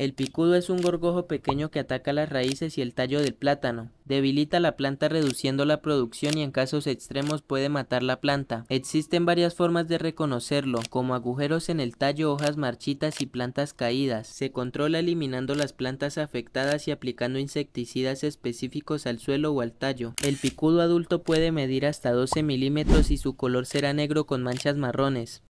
El picudo es un gorgojo pequeño que ataca las raíces y el tallo del plátano. Debilita la planta reduciendo la producción y en casos extremos puede matar la planta. Existen varias formas de reconocerlo, como agujeros en el tallo, hojas marchitas y plantas caídas. Se controla eliminando las plantas afectadas y aplicando insecticidas específicos al suelo o al tallo. El picudo adulto puede medir hasta 12 milímetros y su color será negro con manchas marrones.